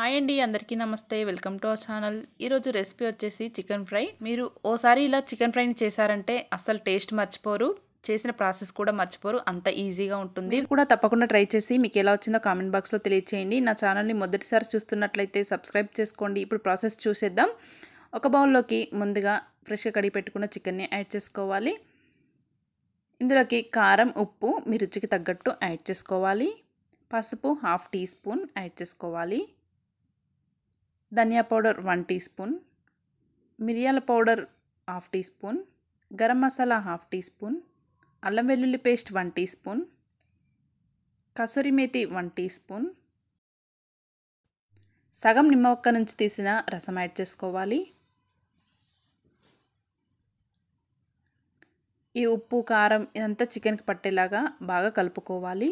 hi అండి అందరికీ నమస్తే వెల్కమ్ టు అవర్ ఛానల్ ఈరోజు రెసిపీ వచ్చేసి చికెన్ ఫ్రై మీరు ఓసారి ఇలా చికెన్ ఫ్రైని చేశారంటే అస్సలు టేస్ట్ మర్చిపోరు చేసిన ప్రాసెస్ కూడా మర్చిపోరు అంత ఈజీగా ఉంటుంది మీరు కూడా తప్పకుండా ట్రై చేసి మీకు ఎలా వచ్చిందో కామెంట్ బాక్స్లో తెలియచేయండి నా ఛానల్ని మొదటిసారి చూస్తున్నట్లయితే సబ్స్క్రైబ్ చేసుకోండి ఇప్పుడు ప్రాసెస్ చూసేద్దాం ఒక బౌల్లోకి ముందుగా ఫ్రెష్గా కడిగి పెట్టుకున్న చికెన్ని యాడ్ చేసుకోవాలి ఇందులోకి కారం ఉప్పు మీ రుచికి తగ్గట్టు యాడ్ చేసుకోవాలి పసుపు హాఫ్ టీ స్పూన్ యాడ్ చేసుకోవాలి ధనియా పౌడర్ వన్ టీ స్పూన్ మిరియాల powder half teaspoon garam masala half teaspoon అల్లం వెల్లుల్లి paste one teaspoon kasuri methi one teaspoon సగం నిమ్మ ఒక్క నుంచి తీసిన రసం యాడ్ చేసుకోవాలి ఈ ఉప్పు కారం ఇదంతా చికెన్కి పట్టేలాగా బాగా కలుపుకోవాలి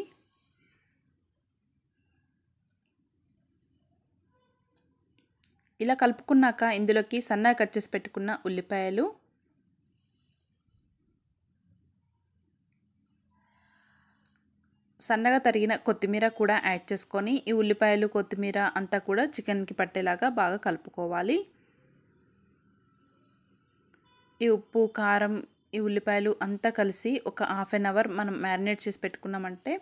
ఇలా కలుపుకున్నాక ఇందులోకి సన్నగా కట్ చేసి పెట్టుకున్న ఉల్లిపాయలు సన్నగా తరిగిన కొత్తిమీర కూడా యాడ్ చేసుకొని ఈ ఉల్లిపాయలు కొత్తిమీర అంతా కూడా చికెన్కి పట్టేలాగా బాగా కలుపుకోవాలి ఈ ఉప్పు కారం ఈ ఉల్లిపాయలు అంతా కలిసి ఒక హాఫ్ అన్ అవర్ మనం మ్యారినేట్ చేసి పెట్టుకున్నామంటే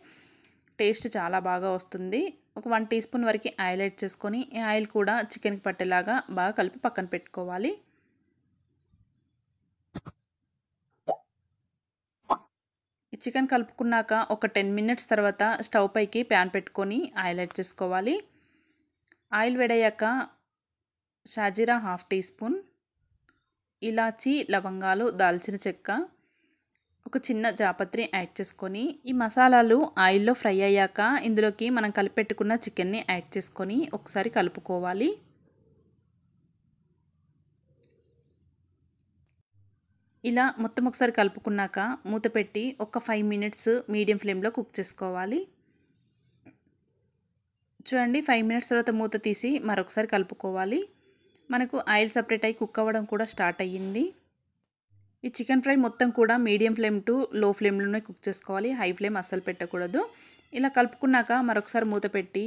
టేస్ట్ చాలా బాగా వస్తుంది ఒక వన్ టీ స్పూన్ వరకు ఆయిల్ యాడ్ చేసుకొని ఈ ఆయిల్ కూడా చికెన్కి పట్టేలాగా బాగా కలిపి పక్కన పెట్టుకోవాలి ఈ చికెన్ కలుపుకున్నాక ఒక టెన్ మినిట్స్ తర్వాత స్టవ్ పైకి ప్యాన్ పెట్టుకొని ఆయిల్ యాడ్ చేసుకోవాలి ఆయిల్ వేడయ్యాక షాజీరా హాఫ్ టీ స్పూన్ ఇలాచీ లవంగాలు దాల్చిన చెక్క ఒక చిన్న జాపత్రి యాడ్ చేసుకొని ఈ మసాలాలు ఆయిల్లో ఫ్రై అయ్యాక ఇందులోకి మనం కలిపెట్టుకున్న చికెన్ని యాడ్ చేసుకొని ఒకసారి కలుపుకోవాలి ఇలా మొత్తం ఒకసారి కలుపుకున్నాక మూత పెట్టి ఒక ఫైవ్ మినిట్స్ మీడియం ఫ్లేమ్లో కుక్ చేసుకోవాలి చూడండి ఫైవ్ మినిట్స్ తర్వాత మూత తీసి మరొకసారి కలుపుకోవాలి మనకు ఆయిల్ సపరేట్ అయ్యి కుక్ అవ్వడం కూడా స్టార్ట్ అయ్యింది ఈ చికెన్ ఫ్రై మొత్తం కూడా మీడియం ఫ్లేమ్ టు లో ఫ్లేమ్లోనే కుక్ చేసుకోవాలి హై ఫ్లేమ్ అస్సలు పెట్టకూడదు ఇలా కలుపుకున్నాక మరొకసారి మూత పెట్టి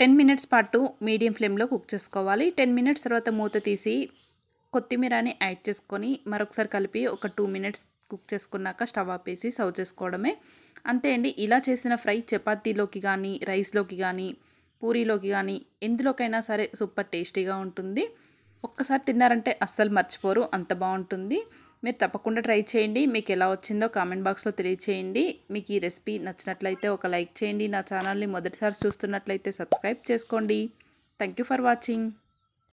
టెన్ మినిట్స్ పాటు మీడియం ఫ్లేమ్లో కుక్ చేసుకోవాలి టెన్ మినిట్స్ తర్వాత మూత తీసి కొత్తిమీరని యాడ్ చేసుకొని మరొకసారి కలిపి ఒక టూ మినిట్స్ కుక్ చేసుకున్నాక స్టవ్ ఆపేసి సర్వ్ చేసుకోవడమే అంతే అండి ఇలా చేసిన ఫ్రై చపాతీలోకి కానీ రైస్లోకి కానీ పూరీలోకి కానీ ఎందులోకైనా సరే సూపర్ టేస్టీగా ఉంటుంది ఒక్కసారి తిన్నారంటే అస్సలు మర్చిపోరు అంత బాగుంటుంది మీరు తప్పకుండా ట్రై చేయండి మీకు ఎలా వచ్చిందో కామెంట్ బాక్స్లో తెలియచేయండి మీకు ఈ రెసిపీ నచ్చినట్లయితే ఒక లైక్ చేయండి నా ఛానల్ని మొదటిసారి చూస్తున్నట్లయితే సబ్స్క్రైబ్ చేసుకోండి థ్యాంక్ ఫర్ వాచింగ్